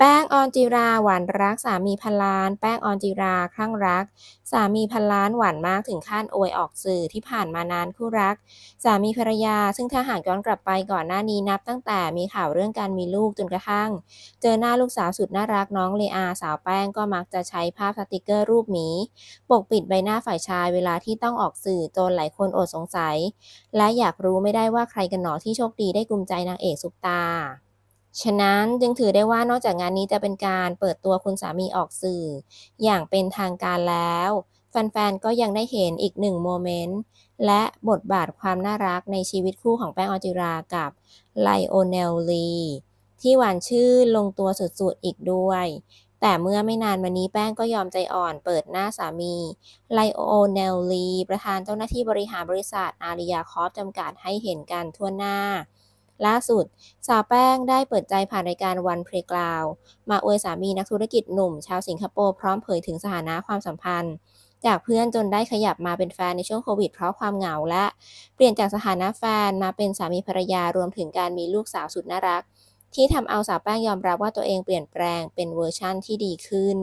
แป้งออนจิราหวานรักสามีพันล้าน แป้งออนจิราคลั่งรัก สามีพันล้านหวานมากถึงขั้นอวยออกสื่อที่ผ่านมานานคู่รักสามีภรรยาซึ่งถ้าห่างย้อนกลับไปก่อนหน้านี้นับ ตั้งแต่มีข่าวเรื่องการมีลูกจนกระทั่ง เจอหน้าลูกสาวสุดน่ารักน้องเลอา สาวแป้งก็มักจะใช้ภาพสติกเกอร์รูปหมี ปกปิดใบหน้าฝ่ายชายเวลาที่ต้องออกสื่อจนหลายคนอดสงสัย และอยากรู้ไม่ได้ว่าใครกันหนอที่โชคดีได้กลุ่มใจนางเอกสุปตาฉะนั้นจึงถือได้ว่านอกจากงานนี้จะเป็นการเปิดตัวคุณสามีออกสื่อ อย่างเป็นทางการแล้วแฟนๆก็ยังได้เห็นอีกหนึ่งโมเมนต์ และบทบาทความน่ารักในชีวิตคู่ของแป้งออจิรากับไลโอเนลลีที่หวานชื่อลงตัวสุดๆอีกด้วย แต่เมื่อไม่นานมานี้แป้งก็ยอมใจอ่อนเปิดหน้าสามีไลโอเนลลีประธานเจ้าหน้าที่บริหารบริษัทอาริยาคอฟจำกัดให้เห็นกันทั่วหน้าล่าสุด สาวแป้งได้เปิดใจผ่านรายการวันเพลกราว มาอวยสามีนักธุรกิจหนุ่ม ชาวสิงคโปร์พร้อมเผยถึงสถานะความสัมพันธ์จากเพื่อนจนได้ขยับมาเป็นแฟนในช่วงโควิดเพราะความเหงาและ เปลี่ยนจากสถานะแฟนมาเป็นสามีภรรยารวมถึงการมีลูกสาวสุดน่ารัก ที่ทำเอาสาวแป้งยอมรับว่าตัวเองเปลี่ยนแปลงเป็นเวอร์ชั่นที่ดีขึ้น